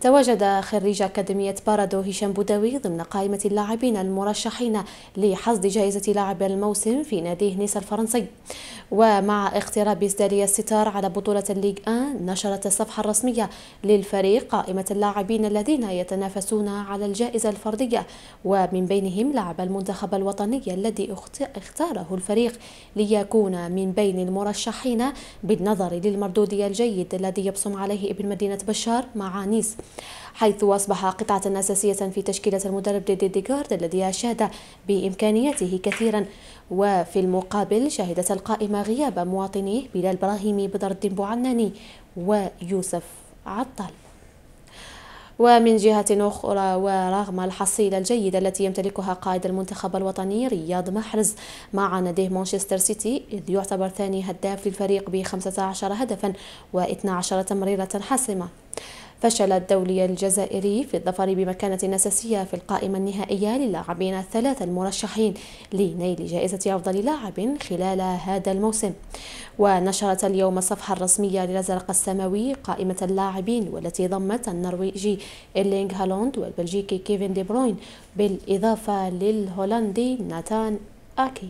تواجد خريج أكاديمية بارادو هشام بوداوي ضمن قائمة اللاعبين المرشحين لحصد جائزة لاعب الموسم في ناديه نيس الفرنسي ومع اقتراب ازدالية الستار على بطولة الليغ 1 نشرت الصفحة الرسمية للفريق قائمة اللاعبين الذين يتنافسون على الجائزة الفردية ومن بينهم لاعب المنتخب الوطني الذي اختاره الفريق ليكون من بين المرشحين بالنظر للمردود الجيد الذي يبصم عليه ابن مدينة بشار مع نيس حيث أصبح قطعة أساسية في تشكيلة المدرب ديدي ديغارد الذي أشاد بإمكانياته كثيرا وفي المقابل شهدت القائمة غياب مواطنيه بلال براهيمي بدر الدين بوعناني ويوسف عطال ومن جهة أخرى ورغم الحصيلة الجيدة التي يمتلكها قائد المنتخب الوطني رياض محرز مع ناديه مانشستر سيتي إذ يعتبر ثاني هداف للفريق ب 15 هدفا و 12 تمريرة حاسمة فشل الدولي الجزائري في الظفر بمكانة أساسية في القائمة النهائية للاعبين الثلاثة المرشحين لنيل جائزة أفضل لاعب خلال هذا الموسم ونشرت اليوم الصفحة الرسمية للأزرق السماوي قائمة اللاعبين والتي ضمت النرويجي إيلينغ هالوند والبلجيكي كيفين دي بروين بالإضافة للهولندي ناتان أكي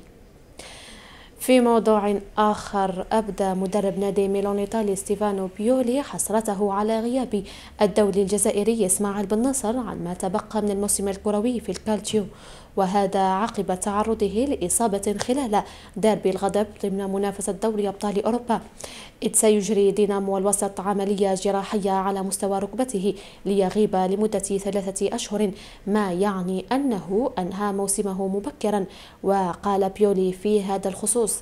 في موضوع آخر أبدى مدرب نادي ميلون إيطالي ستيفانو بيولي حسرته على غياب الدولي الجزائري إسماعيل بن نصر عن ما تبقى من الموسم الكروي في الكالتشيو وهذا عقب تعرضه لإصابة خلال ديربي الغضب ضمن منافسة دوري أبطال أوروبا إذ سيجري دينامو الوسط عملية جراحية على مستوى ركبته ليغيب لمدة ثلاثة أشهر ما يعني أنه أنهى موسمه مبكرا وقال بيولي في هذا الخصوص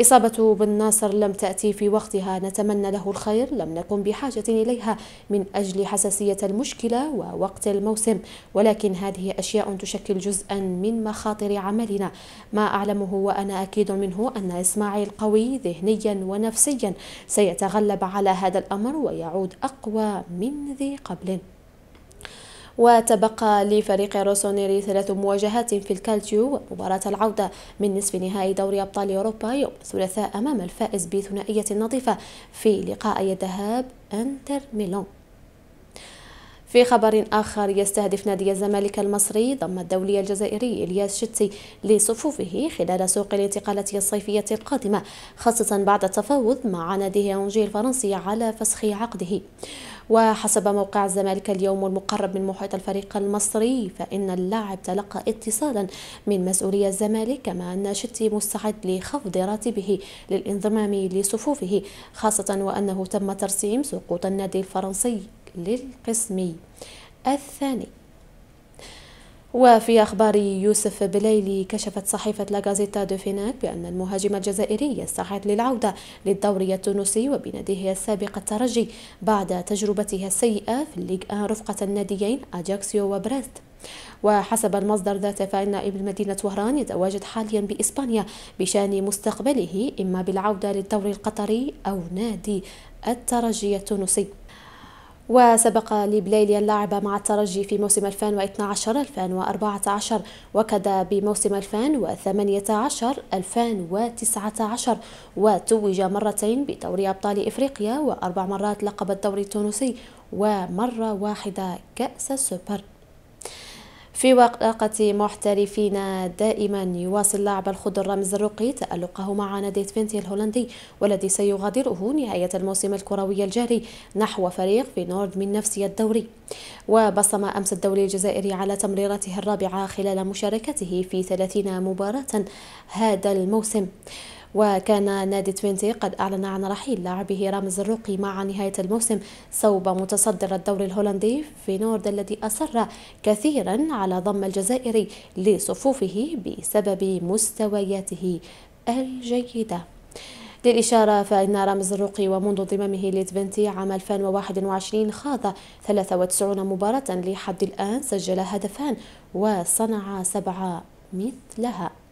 إصابة بن ناصر لم تأتي في وقتها نتمنى له الخير لم نكن بحاجة إليها من أجل حساسية المشكلة ووقت الموسم ولكن هذه أشياء تشكل جزءا من مخاطر عملنا ما أعلمه وأنا أكيد منه أن إسماعيل قوي ذهنيا ونفسيا سيتغلب على هذا الأمر ويعود أقوى من ذي قبل وتبقى لفريق روسونيري ثلاث مواجهات في الكالتيو ومباراة العودة من نصف نهائي دوري أبطال أوروبا يوم الثلاثاء أمام الفائز بثنائية نظيفة في لقاء الذهاب أنتر ميلون في خبر آخر يستهدف نادي الزمالك المصري ضم الدولي الجزائري إلياس شتي لصفوفه خلال سوق الانتقالات الصيفية القادمة خاصة بعد التفاوض مع ناديه أونجي الفرنسي على فسخ عقده وحسب موقع الزمالك اليوم المقرب من محيط الفريق المصري فإن اللاعب تلقى اتصالا من مسؤولي الزمالك كما أن شتي مستعد لخفض راتبه للانضمام لصفوفه خاصة وأنه تم ترسيم سقوط النادي الفرنسي للقسمي الثاني وفي أخبار يوسف بليلي كشفت صحيفة لاغازيتا دو فيناك بأن المهاجم الجزائري يستعد للعودة للدوري التونسي وبناديه السابق الترجي بعد تجربته السيئة في الليج آن رفقة الناديين أجاكسيو وبريست وحسب المصدر ذاته فإن ابن مدينة وهران يتواجد حاليا بإسبانيا بشان مستقبله إما بالعودة للدوري القطري أو نادي الترجي التونسي وسبق لبليلي اللعب مع الترجي في موسم 2012-2014 وكذا بموسم 2018-2019 وتوج مرتين بدوري أبطال إفريقيا وأربع مرات لقب الدوري التونسي ومرة واحدة كأس السوبر في وقاقة محترفين دائما يواصل لاعب الخضر رامز الرقي تألقه مع نادي تفنتي الهولندي والذي سيغادره نهاية الموسم الكروي الجاري نحو فريق في نورد من نفسي الدوري وبصم أمس الدوري الجزائري على تمريرته الرابعة خلال مشاركته في 30 مباراة هذا الموسم وكان نادي توينتي قد أعلن عن رحيل لاعبه رامز الرقي مع نهاية الموسم صوب متصدر الدوري الهولندي فينورد الذي أصر كثيرا على ضم الجزائري لصفوفه بسبب مستوياته الجيده للإشارة فإن رامز الرقي ومنذ انضمامه لتفنتي عام 2021 خاض 93 مباراة لحد الآن سجل هدفان وصنع سبعة مثلها